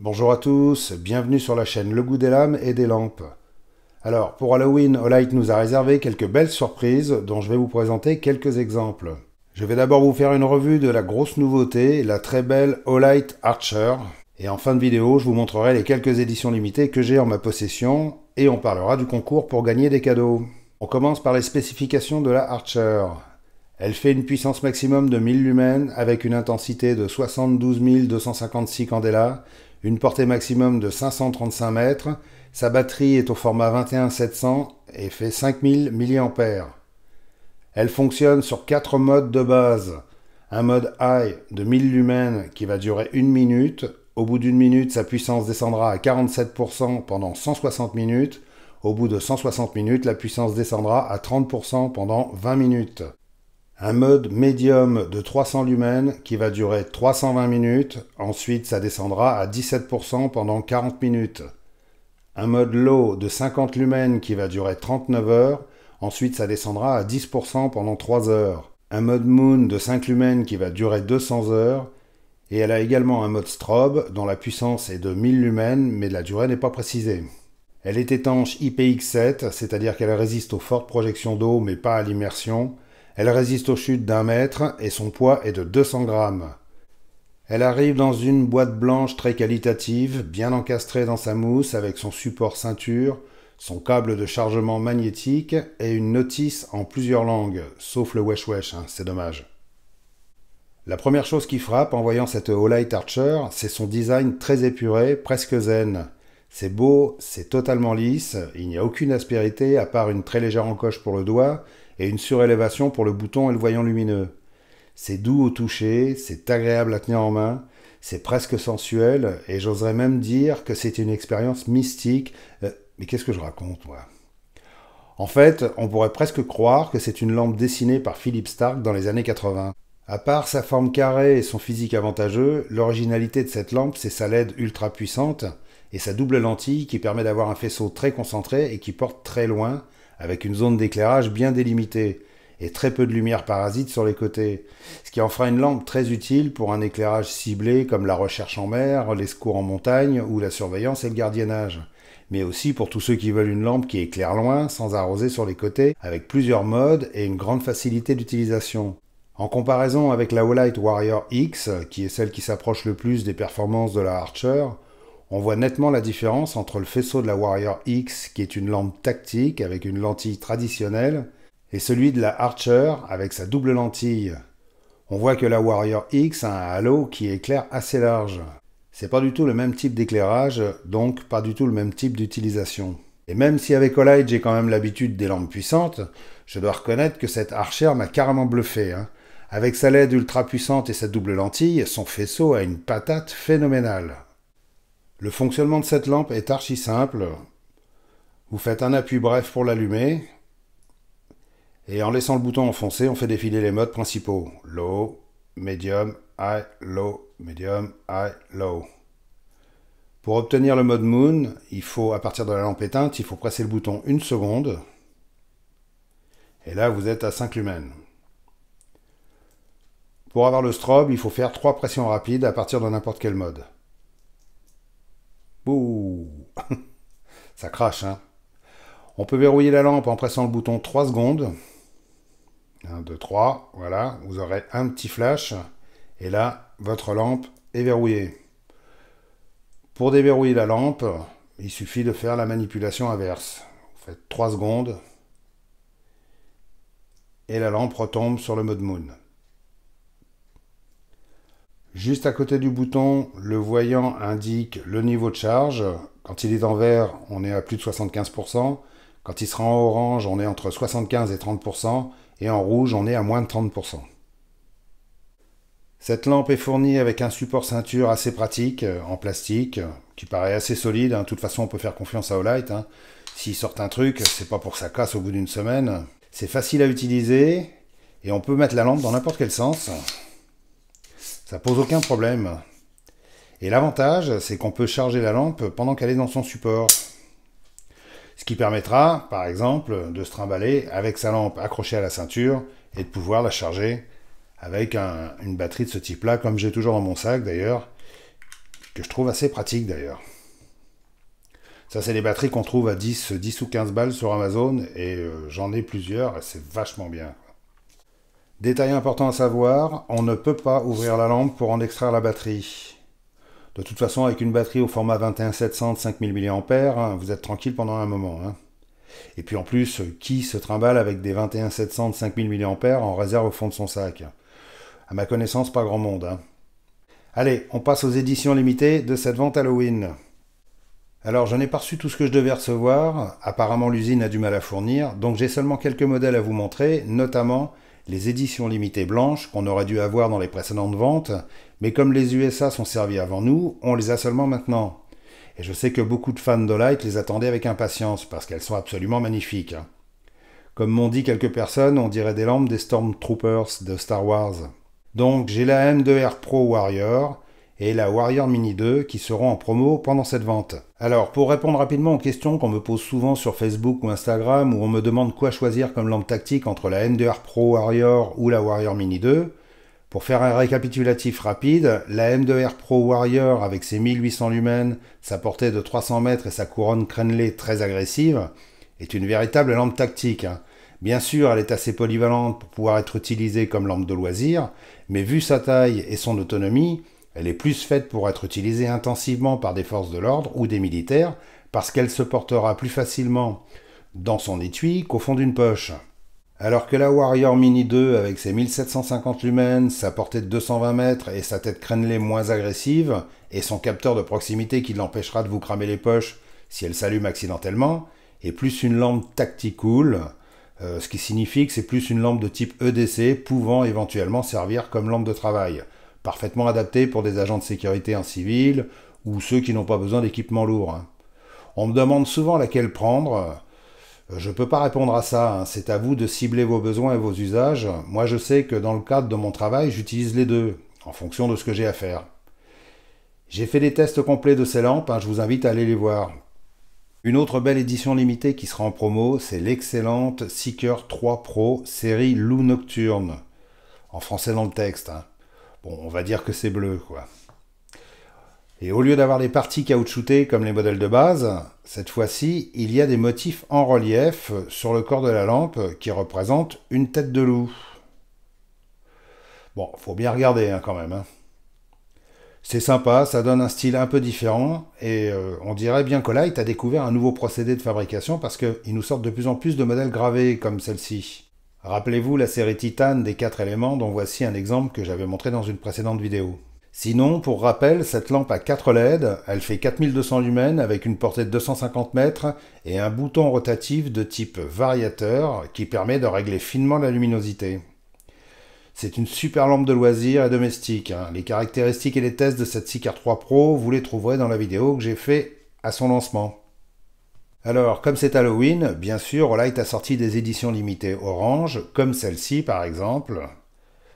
Bonjour à tous, bienvenue sur la chaîne Le goût des lames et des lampes. Alors, pour Halloween, Olight nous a réservé quelques belles surprises dont je vais vous présenter quelques exemples. Je vais d'abord vous faire une revue de la grosse nouveauté, la très belle Olight Archer. Et en fin de vidéo, je vous montrerai les quelques éditions limitées que j'ai en ma possession et on parlera du concours pour gagner des cadeaux. On commence par les spécifications de la Archer. Elle fait une puissance maximum de 1000 lumens avec une intensité de 72 256 candelas, une portée maximum de 535 mètres, sa batterie est au format 21700 et fait 5000 mAh. Elle fonctionne sur quatre modes de base. Un mode high de 1000 lumens qui va durer une minute. Au bout d'une minute, sa puissance descendra à 47% pendant 160 minutes. Au bout de 160 minutes, la puissance descendra à 30% pendant 20 minutes. Un mode médium de 300 lumens qui va durer 320 minutes, ensuite ça descendra à 17% pendant 40 minutes. Un mode low de 50 lumens qui va durer 39 heures, ensuite ça descendra à 10% pendant 3 heures. Un mode moon de 5 lumens qui va durer 200 heures, et elle a également un mode strobe dont la puissance est de 1000 lumens mais la durée n'est pas précisée. Elle est étanche IPX7, c'est-à-dire qu'elle résiste aux fortes projections d'eau mais pas à l'immersion. Elle résiste aux chutes d'un mètre et son poids est de 200 grammes. Elle arrive dans une boîte blanche très qualitative, bien encastrée dans sa mousse avec son support ceinture, son câble de chargement magnétique et une notice en plusieurs langues, sauf le wesh wesh, hein, c'est dommage. La première chose qui frappe en voyant cette Olight Archer, c'est son design très épuré, presque zen. C'est beau, c'est totalement lisse, il n'y a aucune aspérité à part une très légère encoche pour le doigt et une surélévation pour le bouton et le voyant lumineux. C'est doux au toucher, c'est agréable à tenir en main, c'est presque sensuel, et j'oserais même dire que c'est une expérience mystique. Euh, mais qu'est-ce que je raconte, moi En fait, on pourrait presque croire que c'est une lampe dessinée par Philip Stark dans les années 80. À part sa forme carrée et son physique avantageux, l'originalité de cette lampe, c'est sa LED ultra puissante et sa double lentille qui permet d'avoir un faisceau très concentré et qui porte très loin, avec une zone d'éclairage bien délimitée et très peu de lumière parasite sur les côtés, ce qui en fera une lampe très utile pour un éclairage ciblé comme la recherche en mer, les secours en montagne ou la surveillance et le gardiennage, mais aussi pour tous ceux qui veulent une lampe qui éclaire loin sans arroser sur les côtés, avec plusieurs modes et une grande facilité d'utilisation. En comparaison avec la Olight Warrior X, qui est celle qui s'approche le plus des performances de la Archer, on voit nettement la différence entre le faisceau de la Warrior X, qui est une lampe tactique avec une lentille traditionnelle, et celui de la Archer avec sa double lentille. On voit que la Warrior X a un halo qui éclaire assez large. C'est pas du tout le même type d'éclairage, donc pas du tout le même type d'utilisation. Et même si avec Olight j'ai quand même l'habitude des lampes puissantes, je dois reconnaître que cette Archer m'a carrément bluffé. Hein. Avec sa LED ultra puissante et sa double lentille, son faisceau a une patate phénoménale. Le fonctionnement de cette lampe est archi simple. Vous faites un appui bref pour l'allumer. Et en laissant le bouton enfoncé, on fait défiler les modes principaux. Low, medium, high, low, medium, high, low. Pour obtenir le mode moon, il faut, à partir de la lampe éteinte, il faut presser le bouton une seconde. Et là, vous êtes à 5 lumens. Pour avoir le strobe, il faut faire trois pressions rapides à partir de n'importe quel mode. Ça crache, hein On peut verrouiller la lampe en pressant le bouton 3 secondes. 1, 2, 3, voilà. Vous aurez un petit flash. Et là, votre lampe est verrouillée. Pour déverrouiller la lampe, il suffit de faire la manipulation inverse. Vous faites 3 secondes. Et la lampe retombe sur le mode Moon. Juste à côté du bouton, le voyant indique le niveau de charge. Quand il est en vert, on est à plus de 75%. Quand il sera en orange, on est entre 75 et 30%. Et en rouge, on est à moins de 30%. Cette lampe est fournie avec un support ceinture assez pratique, euh, en plastique, qui paraît assez solide. Hein. De toute façon, on peut faire confiance à Olight. Hein. S'il S'ils sortent un truc, c'est pas pour que ça casse au bout d'une semaine. C'est facile à utiliser et on peut mettre la lampe dans n'importe quel sens. Ça pose aucun problème. Et l'avantage, c'est qu'on peut charger la lampe pendant qu'elle est dans son support. Ce qui permettra, par exemple, de se trimballer avec sa lampe accrochée à la ceinture et de pouvoir la charger avec une batterie de ce type-là, comme j'ai toujours dans mon sac d'ailleurs, que je trouve assez pratique d'ailleurs. Ça, c'est les batteries qu'on trouve à 10, 10 ou 15 balles sur Amazon et euh, j'en ai plusieurs et c'est vachement bien. Détail important à savoir, on ne peut pas ouvrir la lampe pour en extraire la batterie. De toute façon, avec une batterie au format 21700 de 5000 mAh, hein, vous êtes tranquille pendant un moment. Hein. Et puis en plus, qui se trimballe avec des 21700 de 5000 mAh en réserve au fond de son sac À ma connaissance, pas grand monde. Hein. Allez, on passe aux éditions limitées de cette vente Halloween. Alors, je n'ai pas reçu tout ce que je devais recevoir. Apparemment, l'usine a du mal à fournir, donc j'ai seulement quelques modèles à vous montrer, notamment les éditions limitées blanches qu'on aurait dû avoir dans les précédentes ventes, mais comme les USA sont servis avant nous, on les a seulement maintenant. Et je sais que beaucoup de fans de Light les attendaient avec impatience, parce qu'elles sont absolument magnifiques. Hein. Comme m'ont dit quelques personnes, on dirait des lampes des Stormtroopers de Star Wars. Donc j'ai la M2R e Pro Warrior, et la Warrior Mini 2 qui seront en promo pendant cette vente. Alors, pour répondre rapidement aux questions qu'on me pose souvent sur Facebook ou Instagram où on me demande quoi choisir comme lampe tactique entre la M2R Pro Warrior ou la Warrior Mini 2, pour faire un récapitulatif rapide, la M2R Pro Warrior avec ses 1800 lumens, sa portée de 300 mètres et sa couronne crénelée très agressive est une véritable lampe tactique. Hein. Bien sûr, elle est assez polyvalente pour pouvoir être utilisée comme lampe de loisir, mais vu sa taille et son autonomie, elle est plus faite pour être utilisée intensivement par des forces de l'ordre ou des militaires, parce qu'elle se portera plus facilement dans son étui qu'au fond d'une poche. Alors que la Warrior Mini 2, avec ses 1750 lumens, sa portée de 220 mètres et sa tête crénelée moins agressive, et son capteur de proximité qui l'empêchera de vous cramer les poches si elle s'allume accidentellement, est plus une lampe tactique cool euh, ce qui signifie que c'est plus une lampe de type EDC pouvant éventuellement servir comme lampe de travail parfaitement adapté pour des agents de sécurité en civil ou ceux qui n'ont pas besoin d'équipement lourd. Hein. On me demande souvent laquelle prendre. Euh, je ne peux pas répondre à ça, hein. c'est à vous de cibler vos besoins et vos usages. Moi je sais que dans le cadre de mon travail, j'utilise les deux, en fonction de ce que j'ai à faire. J'ai fait des tests complets de ces lampes, hein. je vous invite à aller les voir. Une autre belle édition limitée qui sera en promo, c'est l'excellente Seeker 3 Pro série Loup Nocturne. En français dans le texte. Bon, on va dire que c'est bleu, quoi. Et au lieu d'avoir les parties caoutchoutées comme les modèles de base, cette fois-ci, il y a des motifs en relief sur le corps de la lampe qui représentent une tête de loup. Bon, faut bien regarder hein, quand même. Hein. C'est sympa, ça donne un style un peu différent, et euh, on dirait bien que Light a découvert un nouveau procédé de fabrication parce qu'ils nous sortent de plus en plus de modèles gravés comme celle-ci. Rappelez-vous la série Titane des quatre éléments dont voici un exemple que j'avais montré dans une précédente vidéo. Sinon, pour rappel, cette lampe a 4 LED, elle fait 4200 lumens avec une portée de 250 mètres et un bouton rotatif de type variateur qui permet de régler finement la luminosité. C'est une super lampe de loisirs et domestique. Hein. Les caractéristiques et les tests de cette sikar 3 Pro, vous les trouverez dans la vidéo que j'ai fait à son lancement. Alors, comme c'est Halloween, bien sûr, Olight a sorti des éditions limitées orange, comme celle-ci par exemple.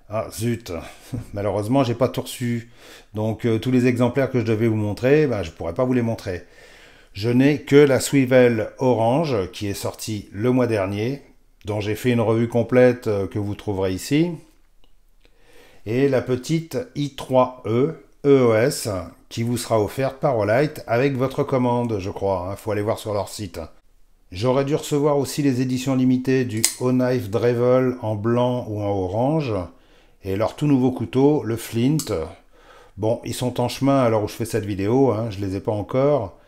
Ah zut, malheureusement j'ai pas tout reçu, donc euh, tous les exemplaires que je devais vous montrer, bah, je ne pourrais pas vous les montrer. Je n'ai que la Swivel orange qui est sortie le mois dernier, dont j'ai fait une revue complète euh, que vous trouverez ici, et la petite i3e EOS qui vous sera offerte par Olight avec votre commande, je crois. Il hein. faut aller voir sur leur site. J'aurais dû recevoir aussi les éditions limitées du O-Knife Drevel en blanc ou en orange et leur tout nouveau couteau, le Flint. Bon, ils sont en chemin alors où je fais cette vidéo, je hein, je les ai pas encore.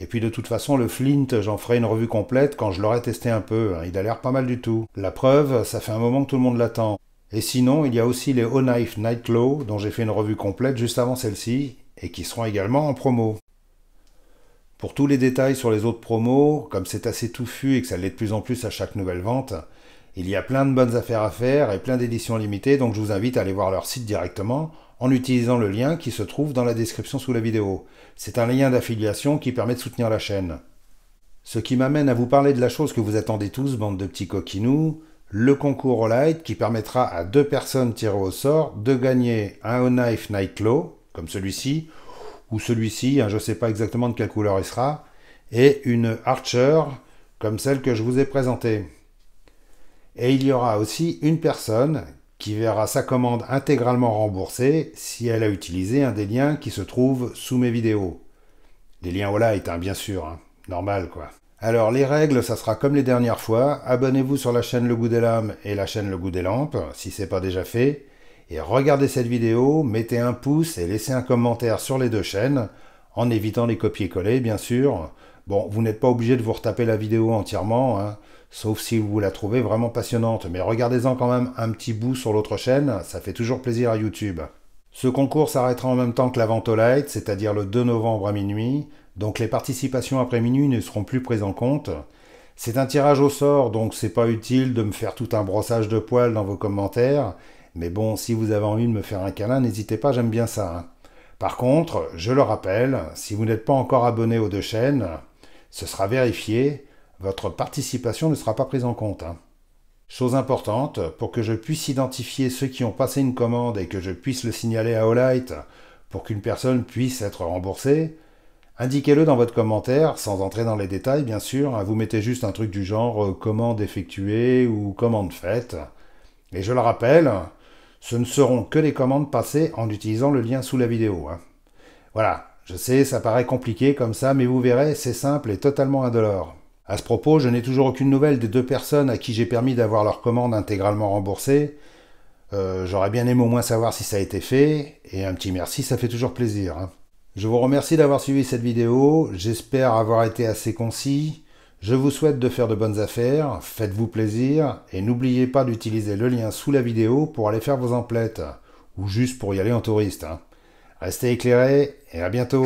Et puis de toute façon, le Flint, j'en ferai une revue complète quand je l'aurai testé un peu. Hein. il a l'air pas mal du tout. La preuve, ça fait un moment que tout le monde l'attend. Et sinon, il y a aussi les O Knife Night dont j'ai fait une revue complète juste avant celle-ci et qui seront également en promo. Pour tous les détails sur les autres promos, comme c'est assez touffu et que ça l'est de plus en plus à chaque nouvelle vente, il y a plein de bonnes affaires à faire et plein d'éditions limitées, donc je vous invite à aller voir leur site directement en utilisant le lien qui se trouve dans la description sous la vidéo. C'est un lien d'affiliation qui permet de soutenir la chaîne. Ce qui m'amène à vous parler de la chose que vous attendez tous, bande de petits coquinous, le concours All qui permettra à deux personnes tirées au sort de gagner un Knife Nightclaw, comme celui-ci, ou celui-ci, hein, je ne sais pas exactement de quelle couleur il sera, et une Archer, comme celle que je vous ai présentée. Et il y aura aussi une personne qui verra sa commande intégralement remboursée si elle a utilisé un des liens qui se trouvent sous mes vidéos. Les liens au hein, bien sûr, hein. normal quoi. Alors les règles, ça sera comme les dernières fois. Abonnez-vous sur la chaîne Le Goût des Lames et la chaîne Le Goût des Lampes, si c'est pas déjà fait. Et regardez cette vidéo, mettez un pouce et laissez un commentaire sur les deux chaînes, en évitant les copier-coller bien sûr. Bon, vous n'êtes pas obligé de vous retaper la vidéo entièrement, hein, sauf si vous la trouvez vraiment passionnante, mais regardez-en quand même un petit bout sur l'autre chaîne, ça fait toujours plaisir à YouTube. Ce concours s'arrêtera en même temps que la vente au light, c'est-à-dire le 2 novembre à minuit, donc les participations après minuit ne seront plus prises en compte. C'est un tirage au sort, donc c'est pas utile de me faire tout un brossage de poils dans vos commentaires. Mais bon, si vous avez envie de me faire un câlin, n'hésitez pas, j'aime bien ça. Hein. Par contre, je le rappelle, si vous n'êtes pas encore abonné aux deux chaînes, ce sera vérifié, votre participation ne sera pas prise en compte. Hein. Chose importante, pour que je puisse identifier ceux qui ont passé une commande et que je puisse le signaler à Olight pour qu'une personne puisse être remboursée, indiquez-le dans votre commentaire, sans entrer dans les détails bien sûr, hein, vous mettez juste un truc du genre euh, commande effectuée ou commande faite. Et je le rappelle, ce ne seront que les commandes passées en utilisant le lien sous la vidéo. Hein. Voilà, je sais, ça paraît compliqué comme ça, mais vous verrez, c'est simple et totalement indolore. À ce propos, je n'ai toujours aucune nouvelle des deux personnes à qui j'ai permis d'avoir leur commande intégralement remboursée. Euh, j'aurais bien aimé au moins savoir si ça a été fait, et un petit merci, ça fait toujours plaisir. Hein. Je vous remercie d'avoir suivi cette vidéo, j'espère avoir été assez concis. Je vous souhaite de faire de bonnes affaires, faites-vous plaisir, et n'oubliez pas d'utiliser le lien sous la vidéo pour aller faire vos emplettes, ou juste pour y aller en touriste. Hein. Restez éclairés, et à bientôt